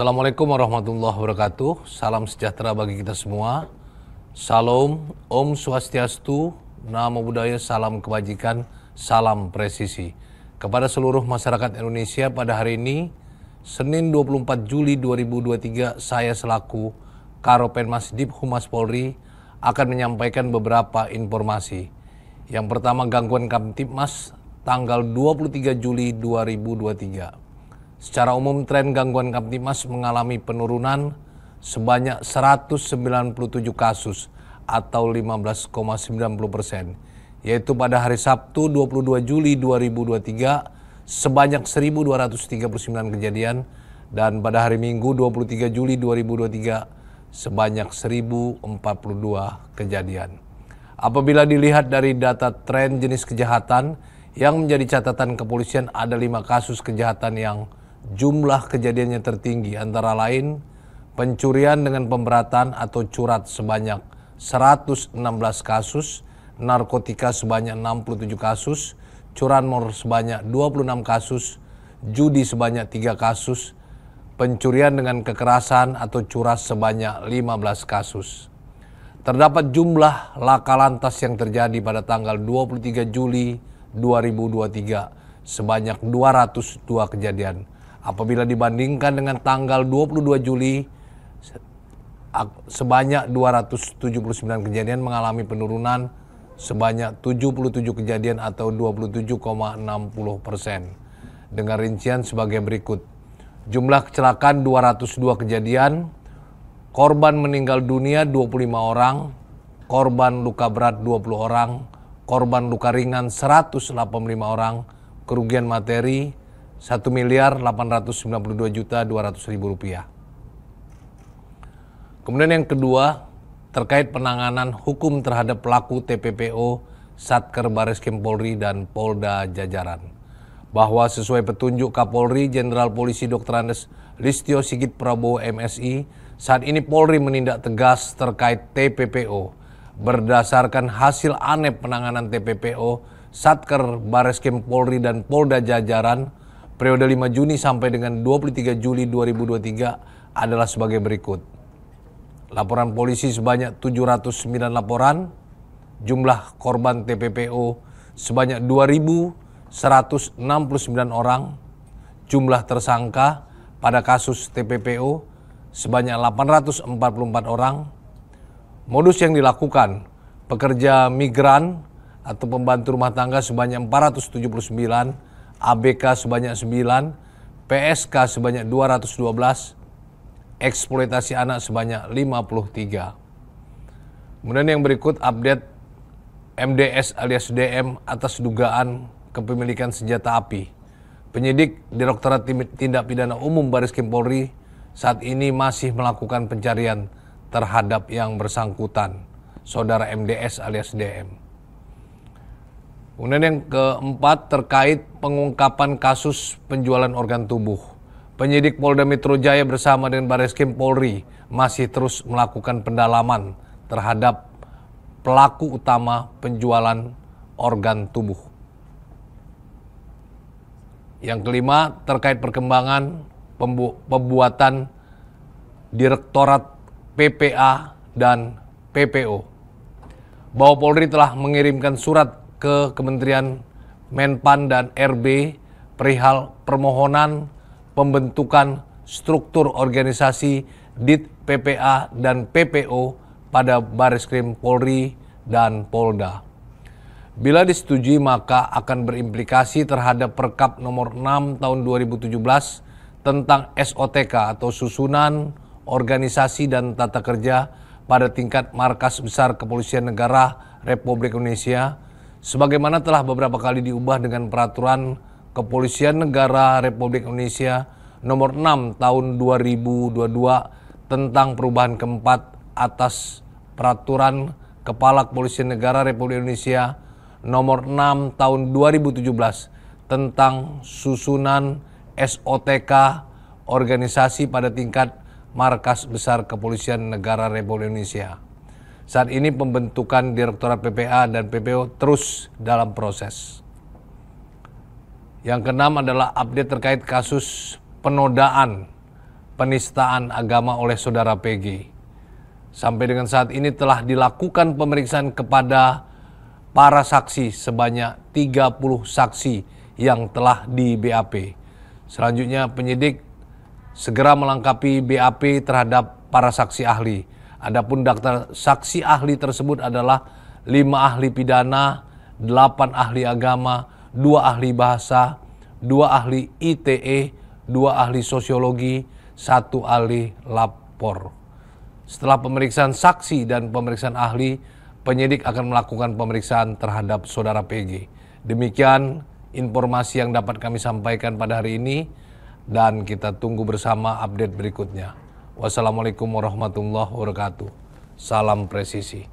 Assalamualaikum warahmatullahi wabarakatuh. Salam sejahtera bagi kita semua. Salam, Om Swastiastu, Namo Buddhaya, Salam Kebajikan, Salam Presisi. Kepada seluruh masyarakat Indonesia pada hari ini, Senin 24 Juli 2023, saya selaku Karopenmas Dip Humas Polri akan menyampaikan beberapa informasi. Yang pertama gangguan Kamtipmas tanggal 23 Juli 2023. Secara umum tren gangguan Kamtimas mengalami penurunan sebanyak 197 kasus atau 15,90 persen, yaitu pada hari Sabtu 22 Juli 2023 sebanyak 1.239 kejadian dan pada hari Minggu 23 Juli 2023 sebanyak 1.042 kejadian. Apabila dilihat dari data tren jenis kejahatan yang menjadi catatan kepolisian ada lima kasus kejahatan yang jumlah kejadiannya tertinggi antara lain pencurian dengan pemberatan atau curat sebanyak 116 kasus, narkotika sebanyak 67 kasus, curanmor sebanyak 26 kasus, judi sebanyak 3 kasus, pencurian dengan kekerasan atau curas sebanyak 15 kasus. Terdapat jumlah laka lantas yang terjadi pada tanggal 23 Juli 2023 sebanyak 202 kejadian apabila dibandingkan dengan tanggal 22 Juli sebanyak 279 kejadian mengalami penurunan sebanyak 77 kejadian atau 27,60 persen dengan rincian sebagai berikut. Jumlah kecelakaan 202 kejadian, korban meninggal dunia 25 orang, korban luka berat 20 orang, korban luka ringan 185 orang, kerugian materi 1 miliar 892 juta 200 ribu rupiah. Kemudian yang kedua, terkait penanganan hukum terhadap pelaku TPPO Satker Baris Kim Polri dan Polda Jajaran. Bahwa sesuai petunjuk Kapolri Jenderal Polisi Dr. Andes Listio Sigit Prabowo MSI, saat ini Polri menindak tegas terkait TPPO berdasarkan hasil aneh penanganan TPPO Satker Kim Polri dan Polda Jajaran periode 5 Juni sampai dengan 23 Juli 2023 adalah sebagai berikut. Laporan polisi sebanyak 709 laporan, jumlah korban TPPO sebanyak 2.169 orang, jumlah tersangka pada kasus TPPO sebanyak 844 orang, modus yang dilakukan pekerja migran atau pembantu rumah tangga sebanyak 479 ABK sebanyak 9, PSK sebanyak 212, eksploitasi anak sebanyak 53. Kemudian yang berikut update MDS alias DM atas dugaan kepemilikan senjata api. Penyidik Direktorat Tindak Pidana Umum Baris Krim Polri saat ini masih melakukan pencarian terhadap yang bersangkutan, saudara MDS alias DM. Kemudian yang keempat terkait pengungkapan kasus penjualan organ tubuh. Penyidik Polda Metro Jaya bersama dengan Bareskrim Polri masih terus melakukan pendalaman terhadap pelaku utama penjualan organ tubuh. Yang kelima terkait perkembangan pembuatan Direktorat PPA dan PPO. Bahwa Polri telah mengirimkan surat ke Kementerian Menpan dan RB perihal permohonan pembentukan struktur organisasi DIT PPA dan PPO pada Baris Krim Polri dan Polda. Bila disetujui maka akan berimplikasi terhadap Perkap nomor 6 tahun 2017 tentang SOTK atau susunan organisasi dan tata kerja pada tingkat markas besar Kepolisian Negara Republik Indonesia sebagaimana telah beberapa kali diubah dengan peraturan Kepolisian Negara Republik Indonesia nomor 6 tahun 2022 tentang perubahan keempat atas peraturan Kepala Kepolisian Negara Republik Indonesia nomor 6 tahun 2017 tentang susunan SOTK organisasi pada tingkat Markas Besar Kepolisian Negara Republik Indonesia. Saat ini pembentukan Direktorat PPA dan PPO terus dalam proses. Yang keenam adalah update terkait kasus penodaan penistaan agama oleh saudara PG. Sampai dengan saat ini telah dilakukan pemeriksaan kepada para saksi sebanyak 30 saksi yang telah di BAP. Selanjutnya penyidik segera melengkapi BAP terhadap para saksi ahli. Adapun daftar saksi ahli tersebut adalah lima ahli pidana, delapan ahli agama, dua ahli bahasa, dua ahli ITE, dua ahli sosiologi, satu ahli lapor. Setelah pemeriksaan saksi dan pemeriksaan ahli, penyidik akan melakukan pemeriksaan terhadap saudara PG. Demikian informasi yang dapat kami sampaikan pada hari ini dan kita tunggu bersama update berikutnya. Wassalamualaikum warahmatullahi wabarakatuh. Salam presisi.